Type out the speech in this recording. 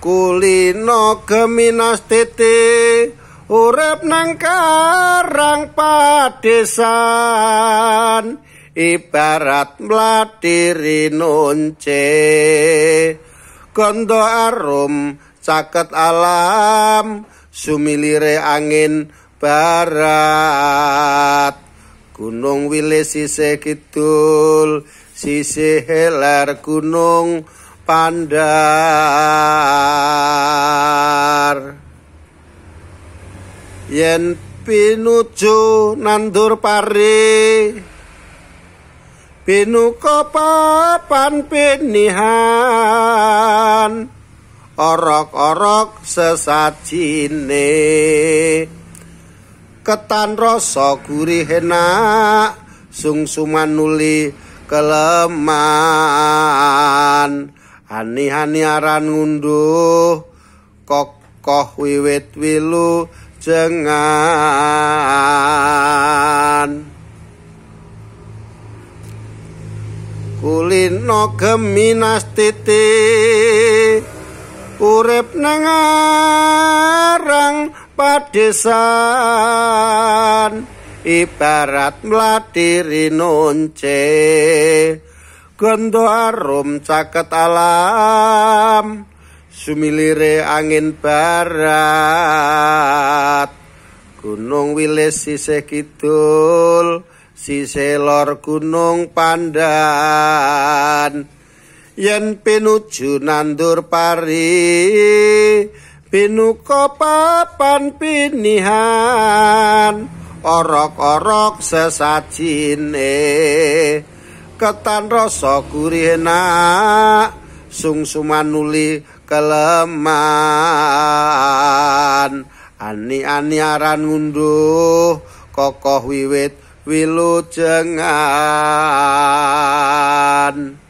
kulino geminas tete urip nang karang padesan ibarat mlati rinunce kondo arum caket alam sumilire angin barat gunung wilis sisih kidul sisih lar gunung pandar yen pinuju nandur pari pinuka papan pinihan orok-orok sesajine ketan rasa gurih enak sungsuman nuli kelemah Hani-hani aran ngunduh kokoh wiwit wilu jengan Kulino geminas titi urip nengarang padesan ibarat mladiri nonceh gondo arum caket alam sumilire angin barat gunung wilis sisih kidul sisih lor gunung pandan yen pinuju nandur pari Pinu kopapan pinihan orok-orok sesajine eh. ketan rasa gurih enak sungsuman nuli keleman ani-ani aran ngunduh kokoh wiwit wilujengan Thank